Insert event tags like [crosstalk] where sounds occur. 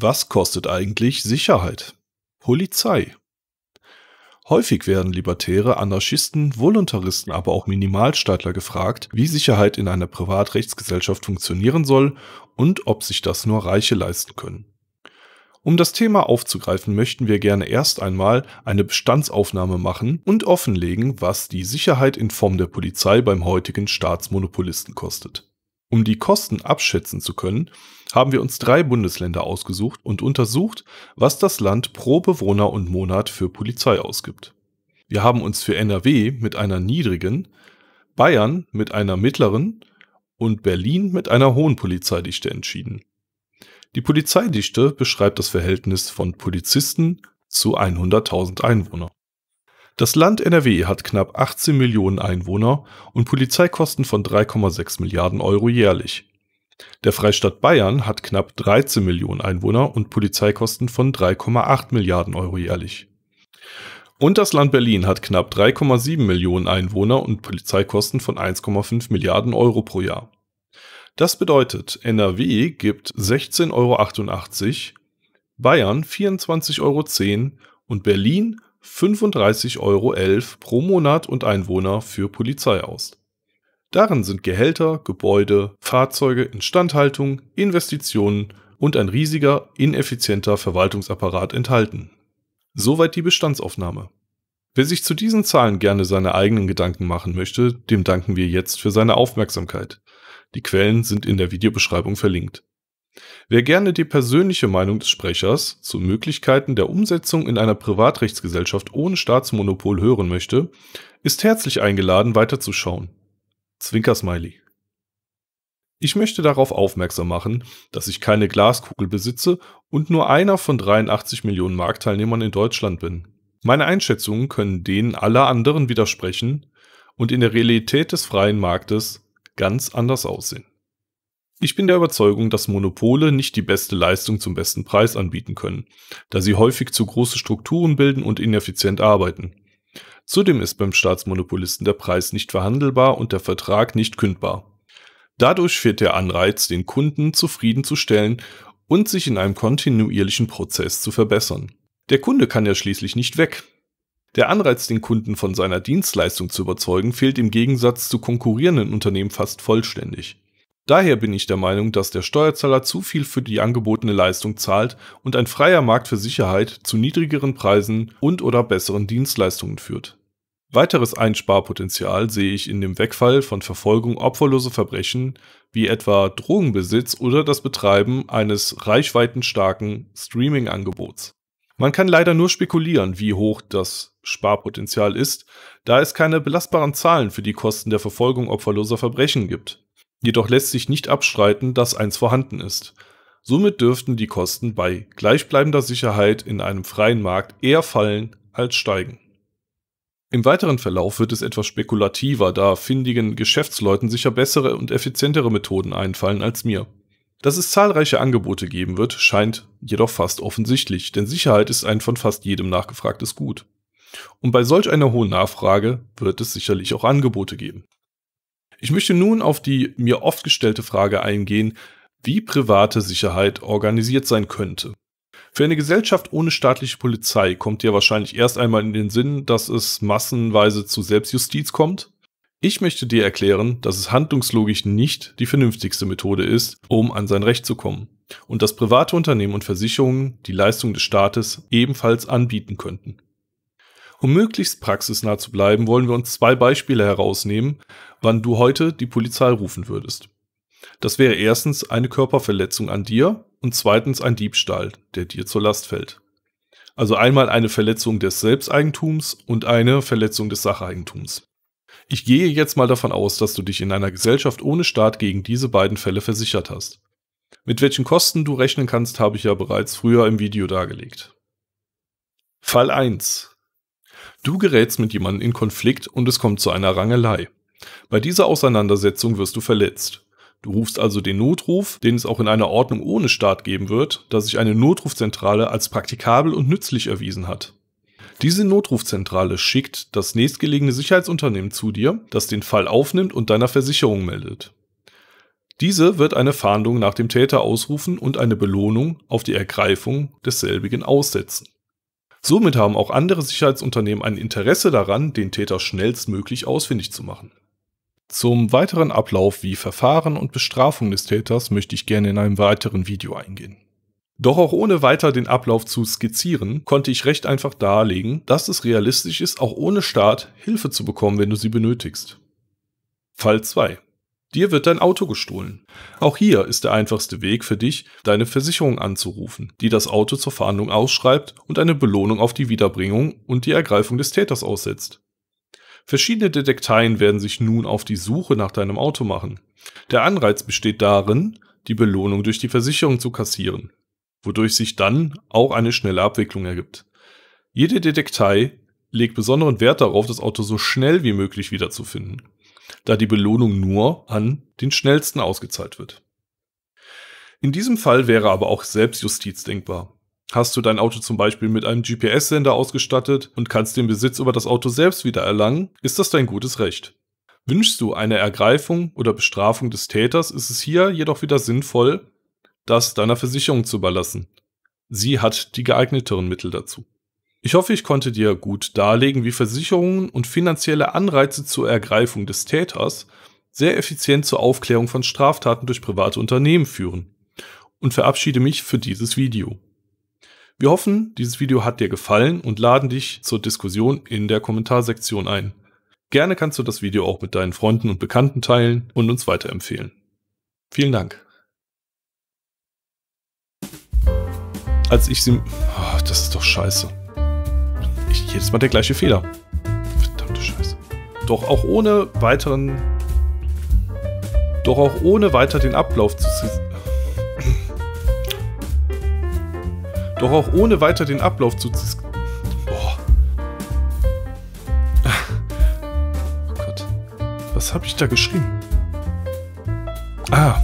Was kostet eigentlich Sicherheit? Polizei. Häufig werden Libertäre, Anarchisten, Voluntaristen, aber auch Minimalstaatler gefragt, wie Sicherheit in einer Privatrechtsgesellschaft funktionieren soll und ob sich das nur Reiche leisten können. Um das Thema aufzugreifen, möchten wir gerne erst einmal eine Bestandsaufnahme machen und offenlegen, was die Sicherheit in Form der Polizei beim heutigen Staatsmonopolisten kostet. Um die Kosten abschätzen zu können, haben wir uns drei Bundesländer ausgesucht und untersucht, was das Land pro Bewohner und Monat für Polizei ausgibt. Wir haben uns für NRW mit einer niedrigen, Bayern mit einer mittleren und Berlin mit einer hohen Polizeidichte entschieden. Die Polizeidichte beschreibt das Verhältnis von Polizisten zu 100.000 Einwohnern. Das Land NRW hat knapp 18 Millionen Einwohner und Polizeikosten von 3,6 Milliarden Euro jährlich. Der Freistaat Bayern hat knapp 13 Millionen Einwohner und Polizeikosten von 3,8 Milliarden Euro jährlich. Und das Land Berlin hat knapp 3,7 Millionen Einwohner und Polizeikosten von 1,5 Milliarden Euro pro Jahr. Das bedeutet, NRW gibt 16,88 Euro, Bayern 24,10 Euro und Berlin 35,11 Euro pro Monat und Einwohner für Polizei aus. Darin sind Gehälter, Gebäude, Fahrzeuge, Instandhaltung, Investitionen und ein riesiger, ineffizienter Verwaltungsapparat enthalten. Soweit die Bestandsaufnahme. Wer sich zu diesen Zahlen gerne seine eigenen Gedanken machen möchte, dem danken wir jetzt für seine Aufmerksamkeit. Die Quellen sind in der Videobeschreibung verlinkt. Wer gerne die persönliche Meinung des Sprechers zu Möglichkeiten der Umsetzung in einer Privatrechtsgesellschaft ohne Staatsmonopol hören möchte, ist herzlich eingeladen, weiterzuschauen. Zwinkersmiley. Ich möchte darauf aufmerksam machen, dass ich keine Glaskugel besitze und nur einer von 83 Millionen Marktteilnehmern in Deutschland bin. Meine Einschätzungen können denen aller anderen widersprechen und in der Realität des freien Marktes ganz anders aussehen. Ich bin der Überzeugung, dass Monopole nicht die beste Leistung zum besten Preis anbieten können, da sie häufig zu große Strukturen bilden und ineffizient arbeiten. Zudem ist beim Staatsmonopolisten der Preis nicht verhandelbar und der Vertrag nicht kündbar. Dadurch fehlt der Anreiz, den Kunden zufriedenzustellen und sich in einem kontinuierlichen Prozess zu verbessern. Der Kunde kann ja schließlich nicht weg. Der Anreiz, den Kunden von seiner Dienstleistung zu überzeugen, fehlt im Gegensatz zu konkurrierenden Unternehmen fast vollständig. Daher bin ich der Meinung, dass der Steuerzahler zu viel für die angebotene Leistung zahlt und ein freier Markt für Sicherheit zu niedrigeren Preisen und oder besseren Dienstleistungen führt. Weiteres Einsparpotenzial sehe ich in dem Wegfall von Verfolgung opferloser Verbrechen wie etwa Drogenbesitz oder das Betreiben eines reichweitenstarken Streaming-Angebots. Man kann leider nur spekulieren, wie hoch das Sparpotenzial ist, da es keine belastbaren Zahlen für die Kosten der Verfolgung opferloser Verbrechen gibt. Jedoch lässt sich nicht abstreiten, dass eins vorhanden ist. Somit dürften die Kosten bei gleichbleibender Sicherheit in einem freien Markt eher fallen als steigen. Im weiteren Verlauf wird es etwas spekulativer, da findigen Geschäftsleuten sicher bessere und effizientere Methoden einfallen als mir. Dass es zahlreiche Angebote geben wird, scheint jedoch fast offensichtlich, denn Sicherheit ist ein von fast jedem nachgefragtes Gut. Und bei solch einer hohen Nachfrage wird es sicherlich auch Angebote geben. Ich möchte nun auf die mir oft gestellte Frage eingehen, wie private Sicherheit organisiert sein könnte. Für eine Gesellschaft ohne staatliche Polizei kommt dir wahrscheinlich erst einmal in den Sinn, dass es massenweise zu Selbstjustiz kommt. Ich möchte dir erklären, dass es handlungslogisch nicht die vernünftigste Methode ist, um an sein Recht zu kommen und dass private Unternehmen und Versicherungen die Leistung des Staates ebenfalls anbieten könnten. Um möglichst praxisnah zu bleiben, wollen wir uns zwei Beispiele herausnehmen, wann du heute die Polizei rufen würdest. Das wäre erstens eine Körperverletzung an dir und zweitens ein Diebstahl, der dir zur Last fällt. Also einmal eine Verletzung des Selbsteigentums und eine Verletzung des Sacheigentums. Ich gehe jetzt mal davon aus, dass du dich in einer Gesellschaft ohne Staat gegen diese beiden Fälle versichert hast. Mit welchen Kosten du rechnen kannst, habe ich ja bereits früher im Video dargelegt. Fall 1. Du gerätst mit jemandem in Konflikt und es kommt zu einer Rangelei. Bei dieser Auseinandersetzung wirst du verletzt. Du rufst also den Notruf, den es auch in einer Ordnung ohne Staat geben wird, da sich eine Notrufzentrale als praktikabel und nützlich erwiesen hat. Diese Notrufzentrale schickt das nächstgelegene Sicherheitsunternehmen zu dir, das den Fall aufnimmt und deiner Versicherung meldet. Diese wird eine Fahndung nach dem Täter ausrufen und eine Belohnung auf die Ergreifung desselbigen aussetzen. Somit haben auch andere Sicherheitsunternehmen ein Interesse daran, den Täter schnellstmöglich ausfindig zu machen. Zum weiteren Ablauf wie Verfahren und Bestrafung des Täters möchte ich gerne in einem weiteren Video eingehen. Doch auch ohne weiter den Ablauf zu skizzieren, konnte ich recht einfach darlegen, dass es realistisch ist, auch ohne Staat Hilfe zu bekommen, wenn du sie benötigst. Fall 2. Dir wird dein Auto gestohlen. Auch hier ist der einfachste Weg für dich, deine Versicherung anzurufen, die das Auto zur Fahndung ausschreibt und eine Belohnung auf die Wiederbringung und die Ergreifung des Täters aussetzt. Verschiedene Detekteien werden sich nun auf die Suche nach deinem Auto machen. Der Anreiz besteht darin, die Belohnung durch die Versicherung zu kassieren, wodurch sich dann auch eine schnelle Abwicklung ergibt. Jede Detektei legt besonderen Wert darauf, das Auto so schnell wie möglich wiederzufinden da die Belohnung nur an den schnellsten ausgezahlt wird. In diesem Fall wäre aber auch Selbstjustiz denkbar. Hast du dein Auto zum Beispiel mit einem GPS-Sender ausgestattet und kannst den Besitz über das Auto selbst wiedererlangen, ist das dein gutes Recht. Wünschst du eine Ergreifung oder Bestrafung des Täters, ist es hier jedoch wieder sinnvoll, das deiner Versicherung zu überlassen. Sie hat die geeigneteren Mittel dazu. Ich hoffe, ich konnte dir gut darlegen, wie Versicherungen und finanzielle Anreize zur Ergreifung des Täters sehr effizient zur Aufklärung von Straftaten durch private Unternehmen führen und verabschiede mich für dieses Video. Wir hoffen, dieses Video hat dir gefallen und laden dich zur Diskussion in der Kommentarsektion ein. Gerne kannst du das Video auch mit deinen Freunden und Bekannten teilen und uns weiterempfehlen. Vielen Dank. Als ich sie... Oh, das ist doch scheiße echt jedes Mal der gleiche Fehler. Verdammte Scheiße. Doch auch ohne weiteren... Doch auch ohne weiter den Ablauf zu... [laughs] Doch auch ohne weiter den Ablauf zu... Boah. [laughs] Oh Gott. Was habe ich da geschrieben? Ah.